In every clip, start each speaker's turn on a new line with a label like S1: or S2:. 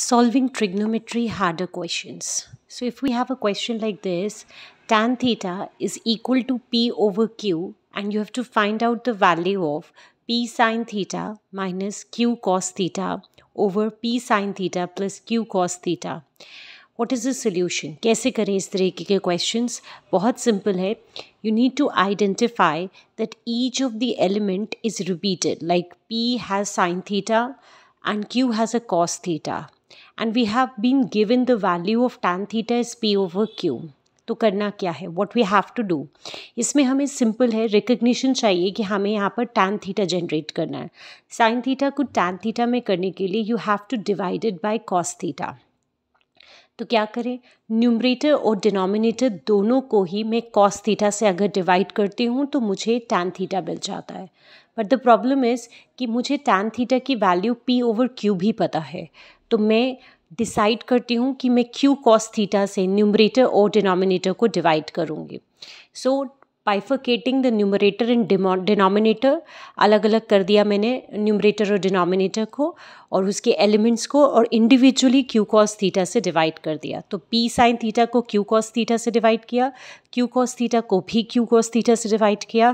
S1: solving trigonometry harder questions. So if we have a question like this, tan theta is equal to p over q and you have to find out the value of p sine theta minus q cos theta over p sine theta plus q cos theta. What is the solution? Solution कैसे करें इस questions? के questions बहुत सिंपल You need to identify that each of the element is repeated. Like p has sine theta, and q has a cos theta. And we have been given the value of tan theta is P over Q तो करना क्या है what we have to do इसमें हमें simple है recognition चाहिए कि हमें यहाँ पर टैन थीटा जनरेट करना है साइन थीटा को टैन थीटा में करने के लिए you have to divided by cos theta तो क्या करें न्यूमरेटर और डिनोमिनेटर दोनों को ही मैं कॉस थीटा से अगर डिवाइड करती हूँ तो मुझे टैन थीटा मिल जाता है बट द प्रॉब्लम इज़ कि मुझे टैन थीटा की वैल्यू पी ओवर क्यू भी पता है तो मैं डिसाइड करती हूँ कि मैं क्यू कॉस थीटा से न्यूमरेटर और डिनोमिनेटर को डिवाइड करूँगी so bifurcating the numerator and denominator अलग अलग कर दिया मैंने न्यूमरेटर और डिनोमिनेटर को और उसके एलिमेंट्स को और इंडिविजुअली क्यू कॉस थीटा से डिवाइड कर दिया तो पी साइन थीटा को क्यू कॉस थीटा से डिवाइड किया क्यू कॉस थीटा को भी क्यू कॉस थीटा से डिवाइड किया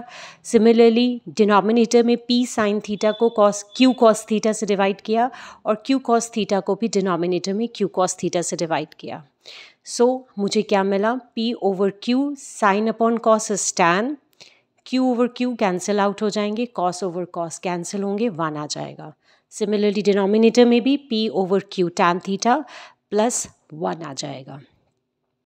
S1: सिमिलरली डिनोमिनेटर में पी साइन थीटा को कॉस क्यू कॉस थीटा से डिवाइड किया और क्यू कॉस थीटा को भी डिनोमिनेटर में क्यू कॉस थीटा से डिवाइड किया सो so, मुझे क्या मिला P over Q sign upon cos स्टैन Q over Q cancel out हो जाएंगे कॉस ओवर कॉस कैंसिल होंगे वन आ जाएगा सिमिलरली डिनोमिनेटर में भी P over Q tan theta plus one आ जाएगा